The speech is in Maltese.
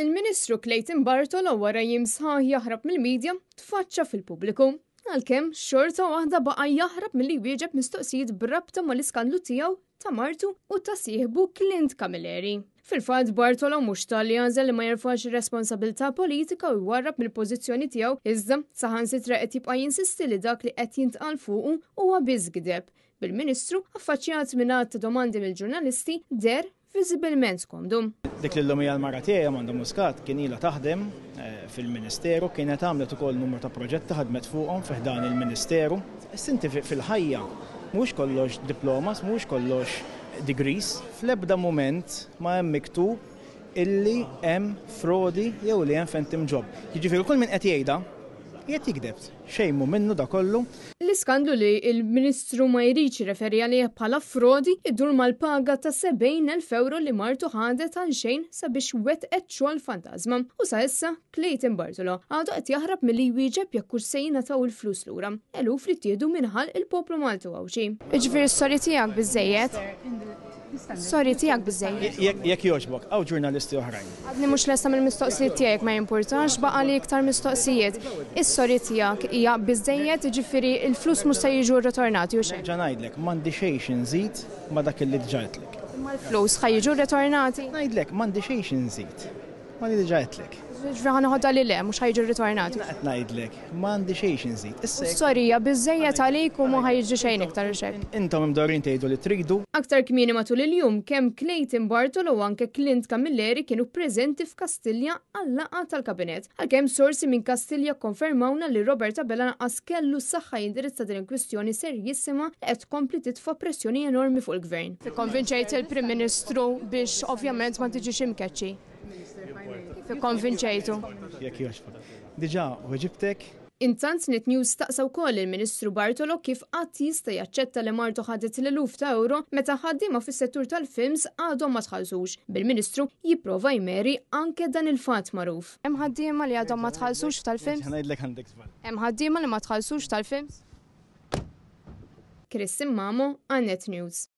Il-Ministru Clayton Bartolo wara jimsħaħ jaħrab mill-medja tfaċċa fil-pubbliku. Għalkemm xorta waħda baqa jaħrab milli wieġeb mistoqsijiet brabta mal-iskandlu tiegħu ta' Martu u ta' sieħbu Clint Camilleri. Fil-fatt Bartolo mhux tal li ma jerfax responsabilità politika u jwarrab mill-pożizzjoni tiegħu iżda saħansitra qed jibqa' jinsisti li dak li qed jintqal fuqu huwa gdeb. bil-Ministru affaċjat mingħajr ta' domandi mill-ġurnalisti der fiżibilment dum. Dik li l-lumija l-mara tiegħi Amanda Muscat kien ila taħdem eh, fil-Ministeru, kienet għamlet ukoll numru ta' proġetti ħadmet fuqhom fiħdan il-Ministeru. Sinti fil-ħajja mhux kollox diplomas, mhux kollox degrees, fl-ebda moment ma hemm miktub illi hemm frodi jew li hemm fentim ġob. Jiġifieri kull min qed jgħidha Jett jikdeb, xejmu minnu da kollu. L-iskandlu li il-Ministru ma jriċ referi għalih bħala frodi id-dur mal-paga ta' 70.000 euro li martu ħadet għal xejn sabiex wet etxol fantazma. U sa' issa, Clayton Bartolo għadu qed jaħrab mill-li jwieġeb jekk sejna ta' il-flus l-ura. Elu frittiedu minħal il-poplu Maltu għawġi. Iġviri s-sori għak bizzejiet? Sorry, tijak bizzej. Jek joġbok, għaw ġurnalisti oħrajn. Għadni mux lesa mill mistoqsijiet tijak ma jimportax, baqa li iktar mistoqsijiet. Is-sorry tijak hija bizzejiet ġifiri il-flus mux jiġu rritornati u xejn. Ġanajdlek, mandi xejx nżid ma dak il-li dġajtlek. Ma l-flus ħajġu rritornati? Najdlek, mandi xejx nżid. Ma li dġajtlek. Ġvera nħodda li le, mux ħajġi ritornat. najdlek, mandi għandi xejx nżid. Sorija, bizzejiet għalik u ma ħajġi xejn iktar xejn. Intom imdorin tgħidu li tridu. Aktar kmieni matul il-jum kemm Clayton Bartolo u anke Clint Camilleri kienu preżenti f'Kastilja għallaqa tal-kabinet. Għalkemm sorsi minn Kastilja konfermawna li Roberta Bella naqas kellu saħħa jindirizza din kwistjoni serjissima li qed kompli titfa' pressjoni enormi fuq il-gvern. Konvinċejt il-Prim Ministru biex ovvjament ma tiġix imkeċċi. Fi konvinċejtu. Jek joxfa. Diġa, uġibtek? Intant net news taqsaw kol il-Ministru Bartolo kif qatt jista' jaċċetta li martu ħadet l-eluf ta' euro meta ħaddiema fis-settur tal-films għadhom ma tħallsux. Bil-Ministru jipprova jmeri anke dan il-fatt magħruf. Hemm ħaddiema li għadhom ma tħallsux tal-films? Hemm ħaddiema li ma tħallsux tal-films? Chris Immamo, Annet News.